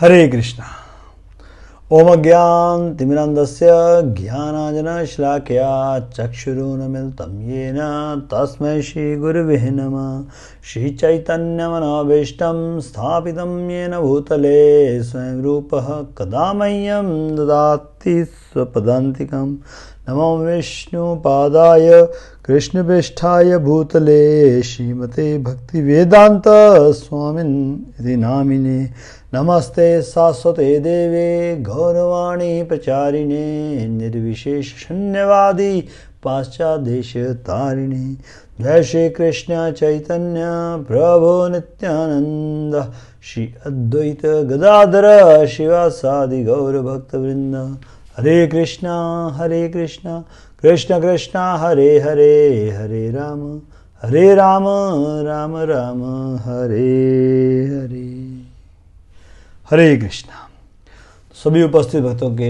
हरे कृष्ण ओम ज्ञान तिमिरांदस्य ज्ञानाजना श्लाघया चक्षुरुन्मिलितं येन तस्मै श्रीगुरुभिः नमः श्रीचैतन्यमनाभीष्टं स्थापितं येन भूतले स्वयं रूप कदा मह्यम ददाति स्वपदान्तिकं नमो विष्णु विष्णुपादाय कृष्णपृष्ठाय भूतले श्रीमते भक्तिवेदान्त स्वामिन् इति नामिने नमस्ते शाश्वते देवे गौरवाणी प्रचारिणे निर्विशेषशून्यवादी पाश्चादेशतारिणे जय श्री कृष्ण चैतन्य प्रभो नित्यानंद श्री अद्वैत गदाधर शिवासादि गौरभक्तवृंद हरे कृष्णा हरे कृष्णा कृष्ण कृष्णा हरे हरे हरे राम हरे राम राम राम हरे हरे हरे कृष्णा सभी उपस्थित भक्तों के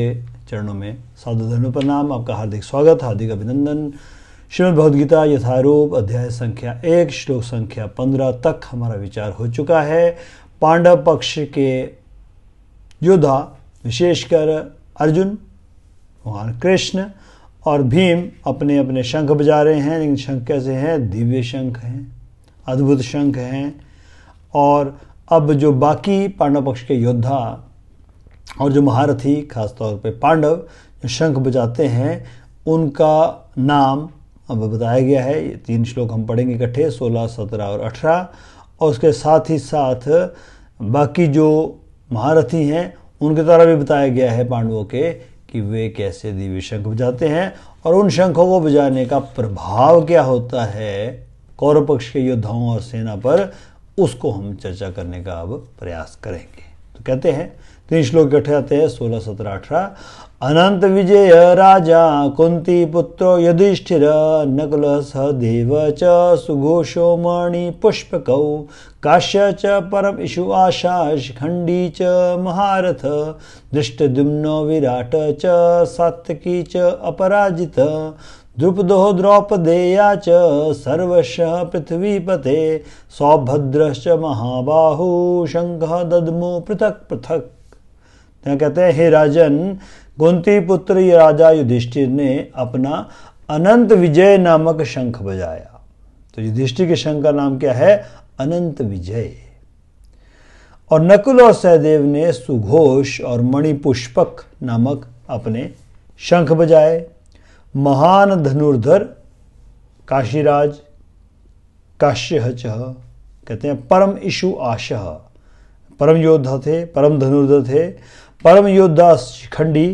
चरणों में साधु धर्म प्रणाम आपका हार्दिक स्वागत हार्दिक अभिनंदन श्रीमद यथारूप अध्याय संख्या एक श्लोक संख्या पंद्रह तक हमारा विचार हो चुका है पांडव पक्ष के योद्धा विशेषकर अर्जुन भगवान कृष्ण और भीम अपने अपने शंख बजा रहे हैं लेकिन शंख कैसे हैं दिव्य शंख हैं अद्भुत शंख हैं और अब जो बाकी पांडव पक्ष के योद्धा और जो महारथी खासतौर पर पांडव जो शंख बजाते हैं उनका नाम अब बताया गया है ये तीन श्लोक हम पढ़ेंगे इकट्ठे सोलह सत्रह और अठारह और उसके साथ ही साथ बाकी जो महारथी हैं उनके द्वारा भी बताया गया है पांडवों के कि वे कैसे दिव्य शंख बजाते हैं और उन शंखों को बजाने का प्रभाव क्या होता है कौरव पक्ष के योद्धाओं और सेना पर उसको हम चर्चा करने का अब प्रयास करेंगे तो कहते हैं तीन श्लोक इकट्ठे आते हैं सोलह सत्रह अठारह अनंत विजय राजा कुंती पुत्र युधिष्ठिर नकुल सहदेव च सुघोषो मणि पुष्प कौ काश्य च परम इशु आशा शिखंडी च महारथ दृष्ट दृष्टदुम्नो विराट च सात्की च अपराजित द्रुपदो द्रौपदेया च सर्वशः पृथ्वीपते सौभद्रश्च महाबाहु शंख ददमु पृथक पृथक कहते हैं हे राजन कुंती पुत्र राजा युधिष्ठिर ने अपना अनंत विजय नामक शंख बजाया तो युधिष्ठिर के शंख का नाम क्या है अनंत विजय और नकुल और सहदेव ने सुघोष और मणिपुष्पक नामक अपने शंख बजाए महान धनुर्धर काशीराज काश्य कहते हैं परम इशु आशह परम योद्धा थे परम धनुर्धर थे परम योद्धा शिखंडी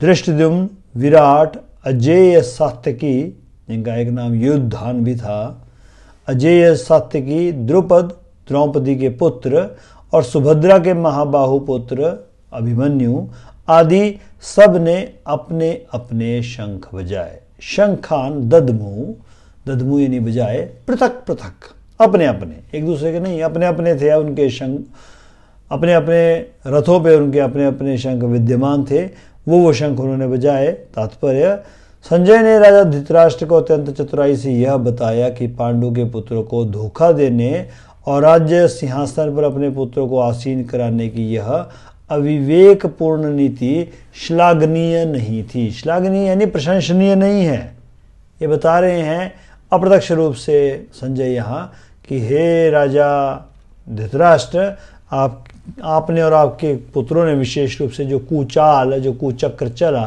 दृष्टद्युम विराट अजेय सात्यकी जिनका एक नाम युद्धान भी था अजेय सात्यकी द्रुपद द्रौपदी के पुत्र और सुभद्रा के महाबाहु पुत्र अभिमन्यु आदि सब ने अपने अपने शंख बजाए शंखान ददमु ददमु यानी बजाए पृथक पृथक अपने अपने एक दूसरे के नहीं अपने अपने थे उनके शंख अपने अपने रथों पे उनके अपने अपने शंख विद्यमान थे वो वो शंख उन्होंने बजाए तात्पर्य संजय ने राजा धृतराष्ट्र को अत्यंत चतुराई से यह बताया कि पांडु के पुत्रों को धोखा देने और राज्य सिंहासन पर अपने पुत्रों को आसीन कराने की यह अविवेकपूर्ण नीति श्लाघनीय नहीं थी श्लाघनीय यानी प्रशंसनीय नहीं है ये बता रहे हैं अप्रत्यक्ष रूप से संजय यहाँ कि हे राजा धृतराष्ट्र आप आपने और आपके पुत्रों ने विशेष रूप से जो कुचाल जो कुचक्र चला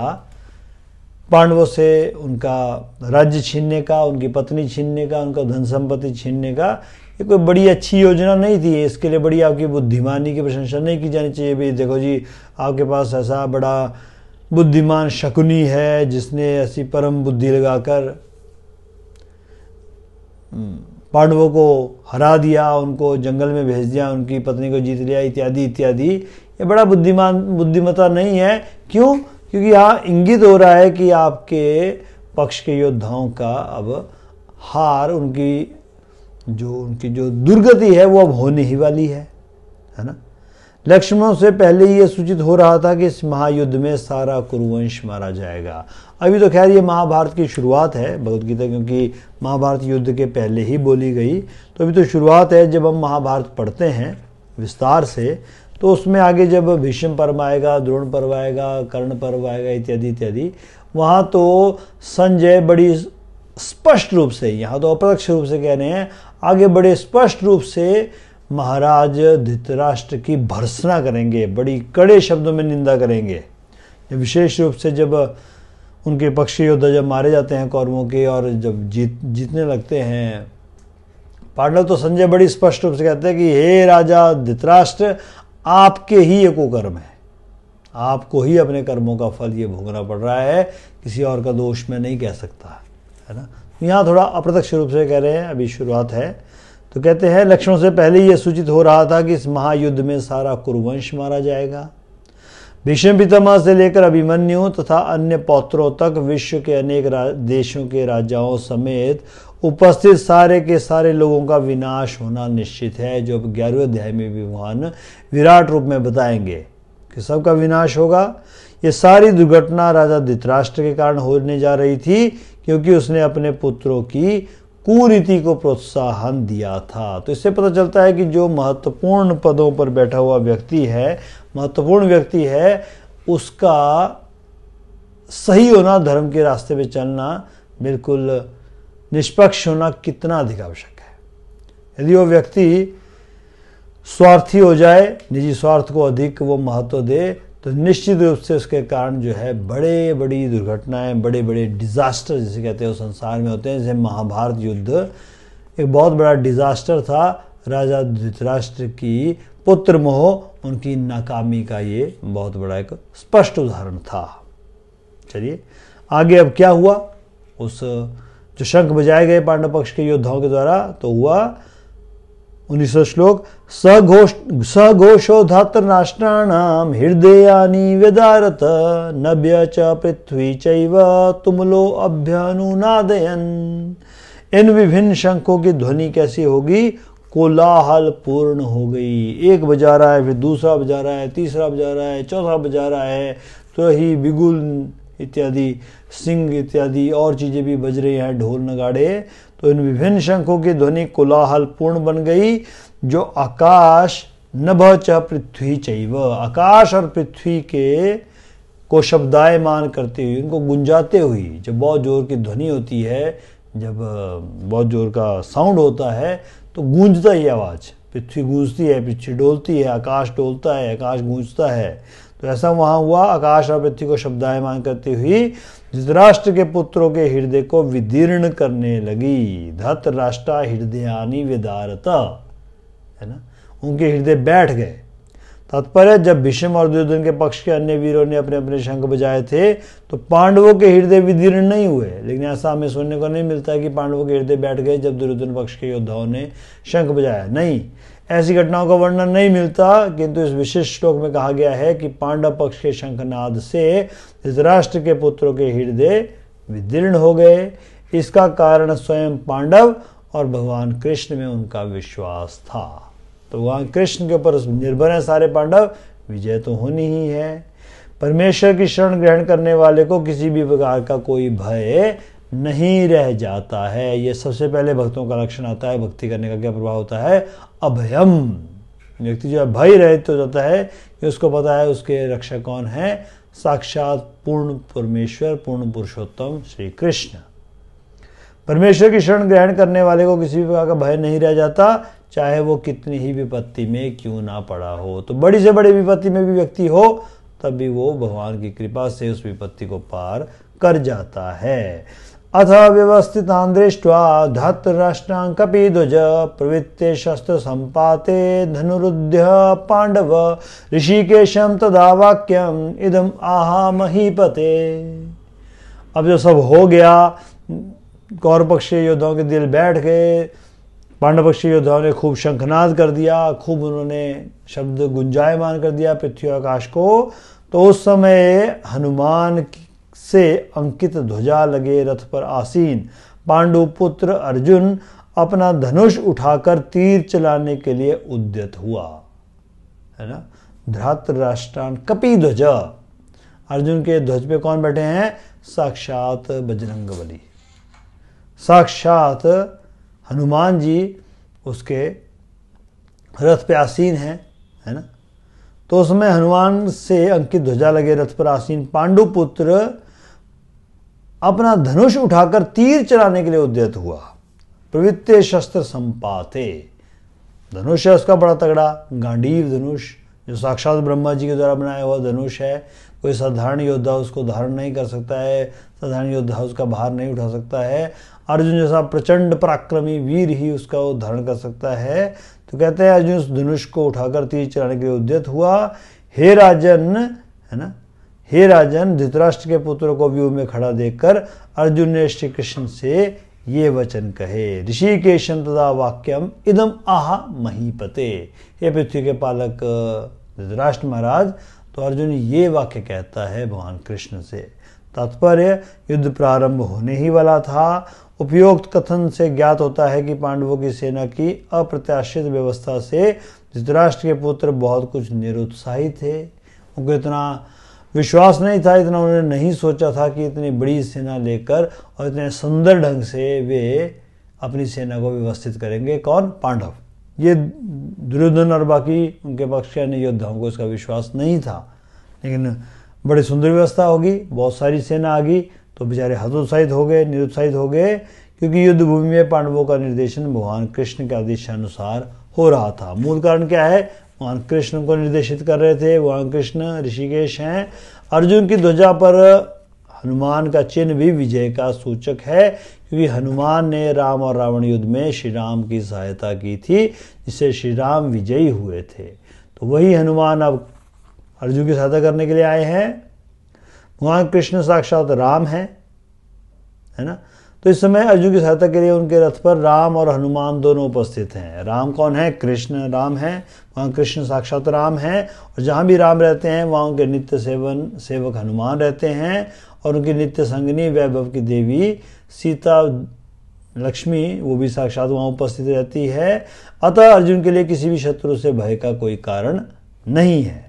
पांडवों से उनका राज्य छीनने का उनकी पत्नी छीनने का उनका धन संपत्ति छीनने का ये कोई बड़ी अच्छी योजना नहीं थी इसके लिए बड़ी आपकी बुद्धिमानी की प्रशंसा नहीं की जानी चाहिए भाई देखो जी आपके पास ऐसा बड़ा बुद्धिमान शकुनी है जिसने ऐसी परम बुद्धि लगाकर हम्म, पांडवों को हरा दिया उनको जंगल में भेज दिया उनकी पत्नी को जीत लिया इत्यादि इत्यादि ये बड़ा बुद्धिमान बुद्धिमता नहीं है क्यों क्योंकि यहाँ इंगित हो रहा है कि आपके पक्ष के योद्धाओं का अब हार उनकी जो उनकी जो दुर्गति है वो अब होने ही वाली है है ना लक्ष्मणों से पहले ये सूचित हो रहा था कि इस महायुद्ध में सारा कुरुवंश मारा जाएगा अभी तो खैर ये महाभारत की शुरुआत है भगवदगीता क्योंकि महाभारत युद्ध के पहले ही बोली गई तो अभी तो शुरुआत है जब हम महाभारत पढ़ते हैं विस्तार से तो उसमें आगे जब भीष्म पर्व आएगा द्रोण पर्व आएगा कर्ण पर्व आएगा इत्यादि इत्यादि वहाँ तो संजय बड़ी स्पष्ट रूप से यहाँ तो अप्रत्यक्ष रूप से कह रहे हैं आगे बड़े स्पष्ट रूप से महाराज धृतराष्ट्र की भर्सना करेंगे बड़ी कड़े शब्दों में निंदा करेंगे विशेष रूप से जब उनके पक्षी योद्धा जब मारे जाते हैं कौरवों के और जब जीत जीतने लगते हैं पांडव तो संजय बड़ी स्पष्ट रूप से कहते हैं कि हे राजा धृतराष्ट्र आपके ही एको कर्म है आपको ही अपने कर्मों का फल ये भोगना पड़ रहा है किसी और का दोष मैं नहीं कह सकता है ना यहाँ थोड़ा अप्रत्यक्ष रूप से कह रहे हैं अभी शुरुआत है तो कहते हैं लक्ष्मण से पहले यह सूचित हो रहा था कि इस महायुद्ध में सारा कुरुवंश मारा जाएगा भीष्म पितामह से लेकर अभिमन्यु तथा अन्य पौत्रों तक विश्व के अनेक देशों के राजाओं समेत उपस्थित सारे के सारे लोगों का विनाश होना निश्चित है जो अब ग्यारहवें अध्याय में विमान विराट रूप में बताएंगे कि सबका विनाश होगा ये सारी दुर्घटना राजा धित्राष्ट्र के कारण होने जा रही थी क्योंकि उसने अपने पुत्रों की कुरीति को प्रोत्साहन दिया था तो इससे पता चलता है कि जो महत्वपूर्ण पदों पर बैठा हुआ व्यक्ति है महत्वपूर्ण व्यक्ति है उसका सही होना धर्म के रास्ते पे चलना बिल्कुल निष्पक्ष होना कितना अधिक आवश्यक है यदि वो व्यक्ति स्वार्थी हो जाए निजी स्वार्थ को अधिक वो महत्व दे तो निश्चित रूप से उसके कारण जो है बड़े बड़ी दुर्घटनाएं बड़े बड़े डिज़ास्टर जिसे कहते हैं संसार में होते हैं जैसे महाभारत युद्ध एक बहुत बड़ा डिज़ास्टर था राजा धृतराष्ट्र की पुत्र मोह उनकी नाकामी का ये बहुत बड़ा एक स्पष्ट उदाहरण था चलिए आगे अब क्या हुआ उस जो शंख बजाए गए पांडव पक्ष के योद्धाओं के द्वारा तो हुआ उन्नीस श्लोक सघोष सघोषो धातृराष्ट्राणाम हृदयानी व्यदारत नभ्य च पृथ्वी चैव तुमलो अभ्यनुनादयन इन विभिन्न शंखों की ध्वनि कैसी होगी कोलाहल पूर्ण हो गई एक बजा रहा है फिर दूसरा बजा रहा है तीसरा बजा रहा है चौथा बजा रहा है तो ही बिगुल इत्यादि सिंग इत्यादि और चीज़ें भी बज रही हैं ढोल नगाड़े तो इन विभिन्न शंखों की ध्वनि कोलाहल पूर्ण बन गई जो आकाश नभ च पृथ्वी चैव आकाश और पृथ्वी के को शब्दायमान करते हुए इनको गुंजाते हुए जब बहुत जोर की ध्वनि होती है जब बहुत जोर का साउंड होता है तो गूंजता ही आवाज़ पृथ्वी गूंजती है पृथ्वी डोलती है आकाश डोलता है आकाश गूंजता है तो ऐसा वहां हुआ आकाश और पृथ्वी को शब्दाय मान करती हुई धृतराष्ट्र के पुत्रों के हृदय को विदीर्ण करने लगी धत राष्ट्रा हृदयानी विदारता है ना उनके हृदय बैठ गए तात्पर्य जब भीष्म और दुर्योधन के पक्ष के अन्य वीरों ने अपने अपने शंख बजाए थे तो पांडवों के हृदय विदीर्ण नहीं हुए लेकिन ऐसा हमें सुनने को नहीं मिलता कि पांडवों के हृदय बैठ गए जब दुर्योधन पक्ष के योद्धाओं ने शंख बजाया नहीं ऐसी घटनाओं का वर्णन नहीं मिलता किंतु इस विशेष श्लोक में कहा गया है कि पांडव पक्ष के शंखनाद से धृतराष्ट्र के पुत्रों के हृदय विदीर्ण हो गए इसका कारण स्वयं पांडव और भगवान कृष्ण में उनका विश्वास था तो भगवान कृष्ण के ऊपर निर्भर है सारे पांडव विजय तो होनी ही है परमेश्वर की शरण ग्रहण करने वाले को किसी भी प्रकार का कोई भय नहीं रह जाता है यह सबसे पहले भक्तों का लक्षण आता है भक्ति करने का क्या प्रभाव होता है अभयम व्यक्ति जो है भय रहित हो जाता है कि उसको पता है उसके रक्षा कौन है साक्षात पूर्ण परमेश्वर पूर्ण पुरुषोत्तम श्री कृष्ण परमेश्वर की शरण ग्रहण करने वाले को किसी भी प्रकार का भय नहीं रह जाता चाहे वो कितनी ही विपत्ति में क्यों ना पड़ा हो तो बड़ी से बड़ी विपत्ति में भी व्यक्ति हो तभी वो भगवान की कृपा से उस विपत्ति को पार कर जाता है अथ व्यवस्थित दृष्ट्वा धतराष्ट्रांकपी ध्वज प्रवृत्ते शस्त्र संपाते धनुरुद्य पांडव ऋषिकेशम तदा वाक्यम इदम आहा महीपते अब जो सब हो गया कौर पक्षीय योद्धाओं के दिल बैठ गए पक्षी योद्धाओं ने खूब शंखनाद कर दिया खूब उन्होंने शब्द गुंजायमान कर दिया पृथ्वी आकाश को तो उस समय हनुमान से अंकित ध्वजा लगे रथ पर आसीन पांडु पुत्र अर्जुन अपना धनुष उठाकर तीर चलाने के लिए उद्यत हुआ है ना धृतराष्ट्रान कपि ध्वज अर्जुन के ध्वज पे कौन बैठे हैं साक्षात बजरंग बली साक्षात हनुमान जी उसके रथ पे आसीन हैं है ना तो उसमें हनुमान से अंकित ध्वजा लगे रथ पर आसीन पांडुपुत्र अपना धनुष उठाकर तीर चलाने के लिए उद्यत हुआ प्रवृत्ते शस्त्र संपाते धनुष है उसका बड़ा तगड़ा गांडीव धनुष जो साक्षात ब्रह्मा जी के द्वारा बनाया हुआ धनुष है कोई साधारण योद्धा उसको धारण नहीं कर सकता है साधारण योद्धा उसका भार नहीं उठा सकता है अर्जुन जैसा प्रचंड पराक्रमी वीर ही उसका वो धारण कर सकता है तो कहते हैं अर्जुन उस धनुष को उठाकर तीर चलाने के लिए उद्यत हुआ हे राजन है ना हे राजन धृतराष्ट्र के पुत्र को व्यूह में खड़ा देखकर अर्जुन ने श्री कृष्ण से ये वचन कहे ऋषिकेशन तदा वाक्यम इदम आहा महीपते हे पृथ्वी के पालक धृतराष्ट्र महाराज तो अर्जुन ये वाक्य कहता है भगवान कृष्ण से तात्पर्य युद्ध प्रारंभ होने ही वाला था उपयुक्त कथन से ज्ञात होता है कि पांडवों की सेना की अप्रत्याशित व्यवस्था से धृतराष्ट्र के पुत्र बहुत कुछ निरुत्साहित थे उनको इतना विश्वास नहीं था इतना उन्होंने नहीं सोचा था कि इतनी बड़ी सेना लेकर और इतने सुंदर ढंग से वे अपनी सेना को व्यवस्थित करेंगे कौन पांडव ये दुर्योधन और बाकी उनके पक्ष के अन्य योद्धाओं को इसका विश्वास नहीं था लेकिन बड़ी सुंदर व्यवस्था होगी बहुत सारी सेना आ गई तो बेचारे हतोत्साहित हो गए निरुत्साहित हो गए क्योंकि युद्ध भूमि में पांडवों का निर्देशन भगवान कृष्ण के आदेशानुसार हो रहा था मूल कारण क्या है भगवान कृष्ण को निर्देशित कर रहे थे भगवान कृष्ण ऋषिकेश हैं अर्जुन की ध्वजा पर हनुमान का चिन्ह भी विजय का सूचक है क्योंकि हनुमान ने राम और रावण युद्ध में श्री राम की सहायता की थी जिससे श्री राम विजयी हुए थे तो वही हनुमान अब अर्जुन की सहायता करने के लिए आए हैं भगवान कृष्ण साक्षात राम हैं है ना तो इस समय अर्जुन की सहायता के लिए उनके रथ पर राम और हनुमान दोनों उपस्थित हैं राम कौन है कृष्ण राम है वहाँ कृष्ण साक्षात राम है और जहाँ भी राम रहते हैं वहाँ उनके नित्य सेवन सेवक हनुमान रहते हैं और उनकी नित्य संगनी वैभव की देवी सीता लक्ष्मी वो भी साक्षात वहाँ उपस्थित रहती है अतः अर्जुन के लिए किसी भी शत्रु से भय का कोई कारण नहीं है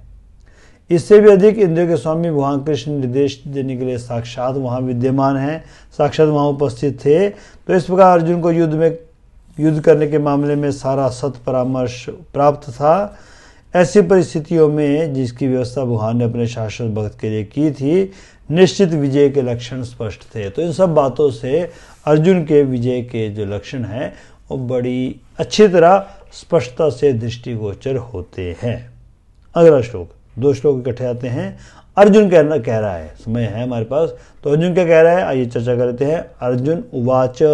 इससे भी अधिक इंद्र के स्वामी भगवान कृष्ण निर्देश देने के लिए साक्षात वहाँ विद्यमान हैं साक्षात वहाँ उपस्थित थे तो इस प्रकार अर्जुन को युद्ध में युद्ध करने के मामले में सारा सत परामर्श प्राप्त था ऐसी परिस्थितियों में जिसकी व्यवस्था भगवान ने अपने शाश्वत भक्त के लिए की थी निश्चित विजय के लक्षण स्पष्ट थे तो इन सब बातों से अर्जुन के विजय के जो लक्षण हैं वो बड़ी अच्छी तरह स्पष्टता से दृष्टिगोचर होते हैं अगला श्लोक दोष लोग इकट्ठे आते हैं अर्जुन कहना कह रहा है समय है हमारे पास तो अर्जुन क्या कह रहा है आइए चर्चा करते हैं अर्जुन उवाच से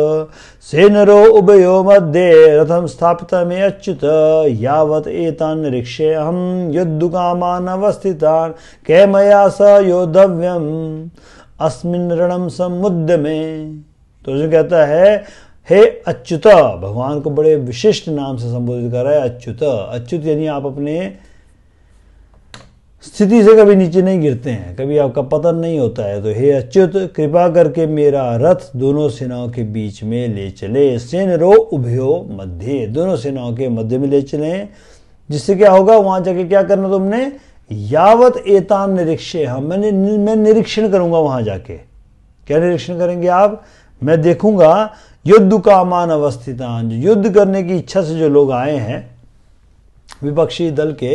सेनरो उभयो मध्य रथम स्थापित में अच्युत यावत एतान रिक्षे हम युद्धुकामान अवस्थितान कै मया स योद्धव्यम अस्मिन ऋणम समुद्य में तो अर्जुन कहता है हे अच्युत भगवान को बड़े विशिष्ट नाम से संबोधित कर रहा है अच्युत अच्युत यानी आप अपने स्थिति से कभी नीचे नहीं गिरते हैं कभी आपका पतन नहीं होता है तो हे अच्युत कृपा करके मेरा रथ दोनों सेनाओं के बीच में ले चले सेन रो उभयो मध्य दोनों सेनाओं के मध्य में ले चले जिससे क्या होगा वहां जाके क्या करना तुमने यावत एतान निरीक्षे हम हाँ, मैंने मैं निरीक्षण करूंगा वहां जाके क्या निरीक्षण करेंगे आप मैं देखूंगा युद्ध का मान अवस्थितान युद्ध करने की इच्छा से जो लोग आए हैं विपक्षी दल के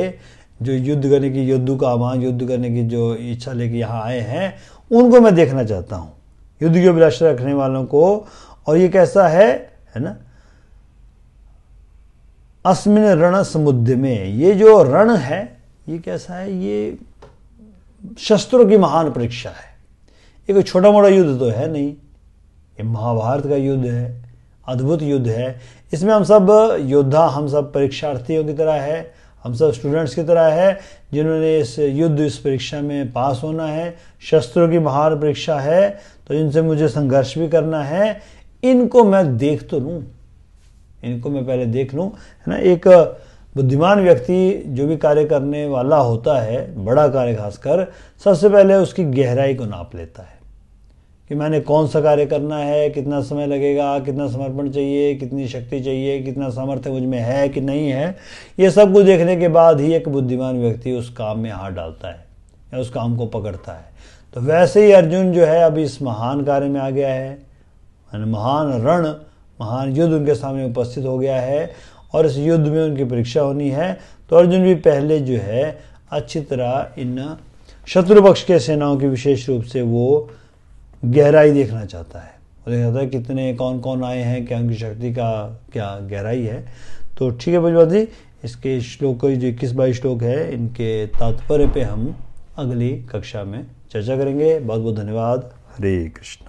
जो युद्ध करने की युद्ध का आह्वान युद्ध करने की जो इच्छा लेके यहाँ आए हैं उनको मैं देखना चाहता हूँ युद्ध की अभिलाषा रखने वालों को और ये कैसा है है ना अस्मिन रण समुद्र में ये जो रण है ये कैसा है ये शस्त्रों की महान परीक्षा है एक छोटा मोटा युद्ध तो है नहीं ये महाभारत का युद्ध है अद्भुत युद्ध है इसमें हम सब योद्धा हम सब परीक्षार्थियों की तरह है हम सब स्टूडेंट्स की तरह है जिन्होंने इस युद्ध इस परीक्षा में पास होना है शस्त्रों की महार परीक्षा है तो इनसे मुझे संघर्ष भी करना है इनको मैं देख तो लूँ इनको मैं पहले देख लूँ है ना एक बुद्धिमान व्यक्ति जो भी कार्य करने वाला होता है बड़ा कार्य खासकर सबसे पहले उसकी गहराई को नाप लेता है कि मैंने कौन सा कार्य करना है कितना समय लगेगा कितना समर्पण चाहिए कितनी शक्ति चाहिए कितना सामर्थ्य मुझ में है कि नहीं है ये सब कुछ देखने के बाद ही एक बुद्धिमान व्यक्ति उस काम में हाथ डालता है या उस काम को पकड़ता है तो वैसे ही अर्जुन जो है अभी इस महान कार्य में आ गया है महान रण महान युद्ध उनके सामने उपस्थित हो गया है और इस युद्ध में उनकी परीक्षा होनी है तो अर्जुन भी पहले जो है अच्छी तरह इन शत्रु पक्ष के सेनाओं की विशेष रूप से वो गहराई देखना चाहता है देखना चाहता है कितने कौन कौन आए हैं क्या उनकी शक्ति का क्या गहराई है तो ठीक है बजवा जी इसके श्लोक जो इक्कीस बाईस श्लोक है इनके तात्पर्य पे हम अगली कक्षा में चर्चा करेंगे बहुत बहुत धन्यवाद हरे कृष्ण